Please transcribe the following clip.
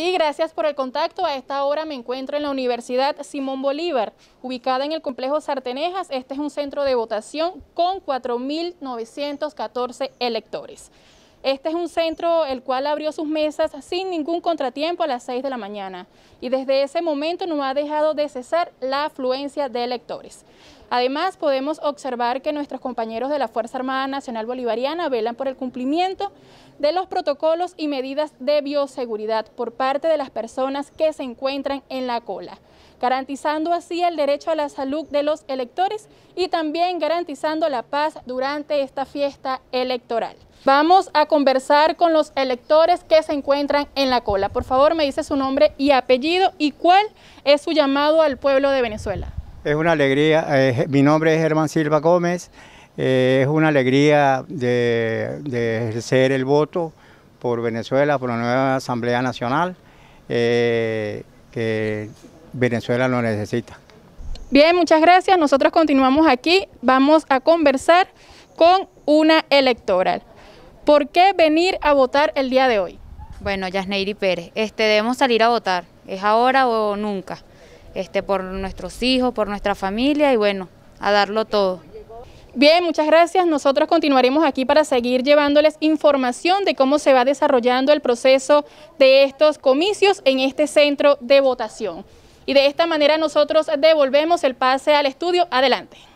Sí, gracias por el contacto. A esta hora me encuentro en la Universidad Simón Bolívar, ubicada en el complejo Sartenejas. Este es un centro de votación con 4.914 electores. Este es un centro el cual abrió sus mesas sin ningún contratiempo a las 6 de la mañana y desde ese momento no ha dejado de cesar la afluencia de electores. Además, podemos observar que nuestros compañeros de la Fuerza Armada Nacional Bolivariana velan por el cumplimiento de los protocolos y medidas de bioseguridad por parte de las personas que se encuentran en la cola, garantizando así el derecho a la salud de los electores y también garantizando la paz durante esta fiesta electoral. Vamos a conversar con los electores que se encuentran en la cola. Por favor, me dice su nombre y apellido y cuál es su llamado al pueblo de Venezuela. Es una alegría, eh, mi nombre es Germán Silva Gómez, eh, es una alegría de, ejercer el voto por Venezuela, por la nueva Asamblea Nacional, eh, que Venezuela lo necesita. Bien, muchas gracias. Nosotros continuamos aquí. Vamos a conversar con una electoral. ¿Por qué venir a votar el día de hoy? Bueno, Yasneiri Pérez, este, debemos salir a votar. Es ahora o nunca. Este, por nuestros hijos, por nuestra familia y bueno, a darlo todo. Bien, muchas gracias. Nosotros continuaremos aquí para seguir llevándoles información de cómo se va desarrollando el proceso de estos comicios en este centro de votación. Y de esta manera nosotros devolvemos el pase al estudio. Adelante.